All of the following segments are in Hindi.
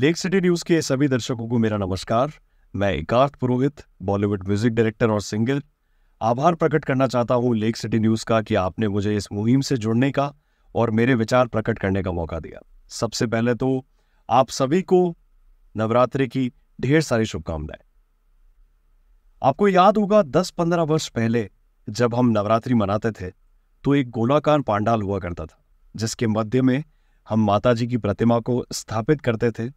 लेक सिटी न्यूज के सभी दर्शकों को मेरा नमस्कार मैं Ekarth Purohit Bollywood music director और सिंगर आभार प्रकट करना चाहता हूँ लेक सिटी न्यूज का कि आपने मुझे इस मुहिम से जुड़ने का और मेरे विचार प्रकट करने का मौका दिया सबसे पहले तो आप सभी को नवरात्रि की ढेर सारी शुभकामनाएं आपको याद होगा 10-15 वर्ष पहले जब हम नवरात्रि मनाते थे तो एक गोलाकार पांडाल हुआ करता था जिसके मध्य में हम माता जी की प्रतिमा को स्थापित करते थे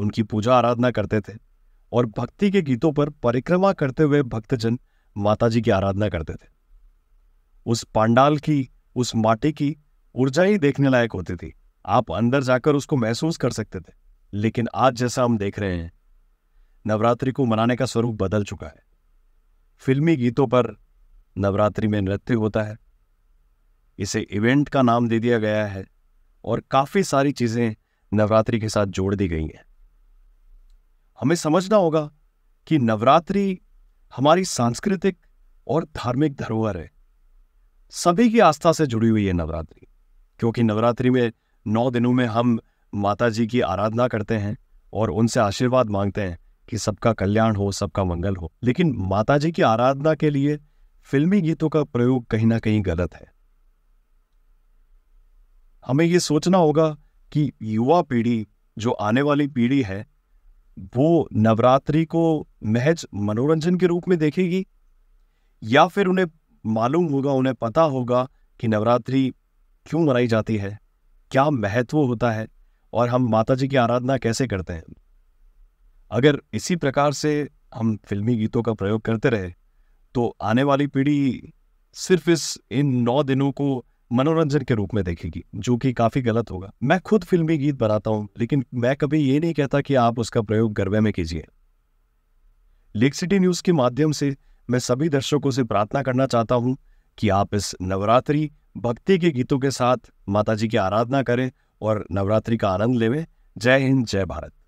उनकी पूजा आराधना करते थे और भक्ति के गीतों पर परिक्रमा करते हुए भक्तजन माताजी की आराधना करते थे उस पांडाल की उस माटी की ऊर्जा ही देखने लायक होती थी आप अंदर जाकर उसको महसूस कर सकते थे लेकिन आज जैसा हम देख रहे हैं नवरात्रि को मनाने का स्वरूप बदल चुका है फिल्मी गीतों पर नवरात्रि में नृत्य होता है इसे इवेंट का नाम दे दिया गया है और काफ़ी सारी चीज़ें नवरात्रि के साथ जोड़ दी गई हैं हमें समझना होगा कि नवरात्रि हमारी सांस्कृतिक और धार्मिक धरोहर है सभी की आस्था से जुड़ी हुई है नवरात्रि क्योंकि नवरात्रि में नौ दिनों में हम माता जी की आराधना करते हैं और उनसे आशीर्वाद मांगते हैं कि सबका कल्याण हो सबका मंगल हो लेकिन माता जी की आराधना के लिए फिल्मी गीतों का प्रयोग कहीं ना कहीं गलत है हमें यह सोचना होगा कि युवा पीढ़ी जो आने वाली पीढ़ी है वो नवरात्रि को महज मनोरंजन के रूप में देखेगी या फिर उन्हें मालूम होगा उन्हें पता होगा कि नवरात्रि क्यों मनाई जाती है क्या महत्व होता है और हम माता जी की आराधना कैसे करते हैं अगर इसी प्रकार से हम फिल्मी गीतों का प्रयोग करते रहे तो आने वाली पीढ़ी सिर्फ इस इन नौ दिनों को मनोरंजन के रूप में देखेगी जो कि काफ़ी गलत होगा मैं खुद फिल्मी गीत बनाता हूं लेकिन मैं कभी ये नहीं कहता कि आप उसका प्रयोग गरबे में कीजिए लेक सिटी न्यूज़ के माध्यम से मैं सभी दर्शकों से प्रार्थना करना चाहता हूं कि आप इस नवरात्रि भक्ति के गीतों के साथ माताजी की आराधना करें और नवरात्रि का आनंद लेवें जय हिंद जय भारत